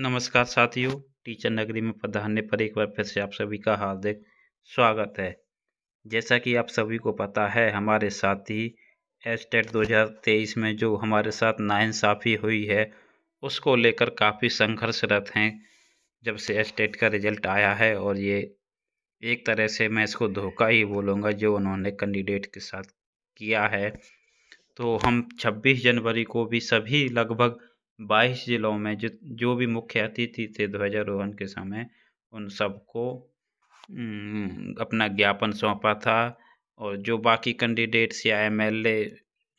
नमस्कार साथियों टीचर नगरी में पधारने पर एक बार फिर से आप सभी का हार्दिक स्वागत है जैसा कि आप सभी को पता है हमारे साथी टेट e दो में जो हमारे साथ नाइंसाफ़ी हुई है उसको लेकर काफ़ी संघर्षरत हैं जब से टेट e का रिजल्ट आया है और ये एक तरह से मैं इसको धोखा ही बोलूँगा जो उन्होंने कैंडिडेट के साथ किया है तो हम 26 जनवरी को भी सभी लगभग बाईस जिलों में जो जो भी मुख्य अतिथि थे ध्वजारोहण के समय उन सबको अपना ज्ञापन सौंपा था और जो बाकी कैंडिडेट्स या एम एल ए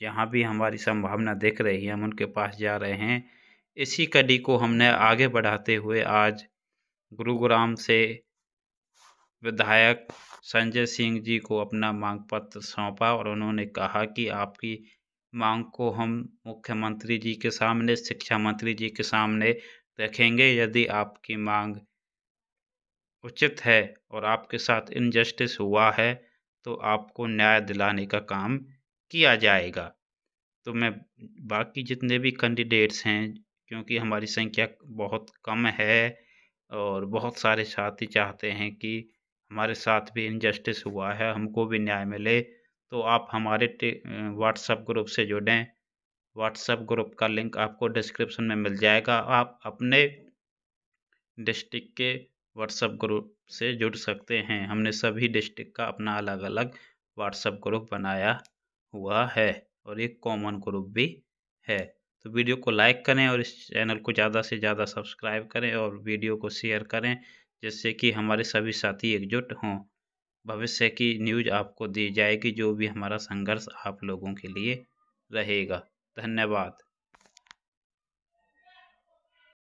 जहाँ भी हमारी संभावना देख रही है हम उनके पास जा रहे हैं इसी कड़ी को हमने आगे बढ़ाते हुए आज गुरुग्राम से विधायक संजय सिंह जी को अपना मांग पत्र सौंपा और उन्होंने कहा कि आपकी मांग को हम मुख्यमंत्री जी के सामने शिक्षा मंत्री जी के सामने रखेंगे यदि आपकी मांग उचित है और आपके साथ इनजस्टिस हुआ है तो आपको न्याय दिलाने का काम किया जाएगा तो मैं बाकी जितने भी कैंडिडेट्स हैं क्योंकि हमारी संख्या बहुत कम है और बहुत सारे साथी चाहते हैं कि हमारे साथ भी इनजस्टिस हुआ है हमको भी न्याय मिले तो आप हमारे व्हाट्सएप ग्रुप से जुड़ें व्हाट्सएप ग्रुप का लिंक आपको डिस्क्रिप्शन में मिल जाएगा आप अपने डिस्ट्रिक्ट के व्हाट्सएप ग्रुप से जुड़ सकते हैं हमने सभी डिस्ट्रिक्ट का अपना अलग अलग व्हाट्सएप ग्रुप बनाया हुआ है और एक कॉमन ग्रुप भी है तो वीडियो को लाइक करें और इस चैनल को ज़्यादा से ज़्यादा सब्सक्राइब करें और वीडियो को शेयर करें जिससे कि हमारे सभी साथी एकजुट हों भविष्य की न्यूज आपको दी जाएगी जो भी हमारा संघर्ष आप लोगों के लिए रहेगा धन्यवाद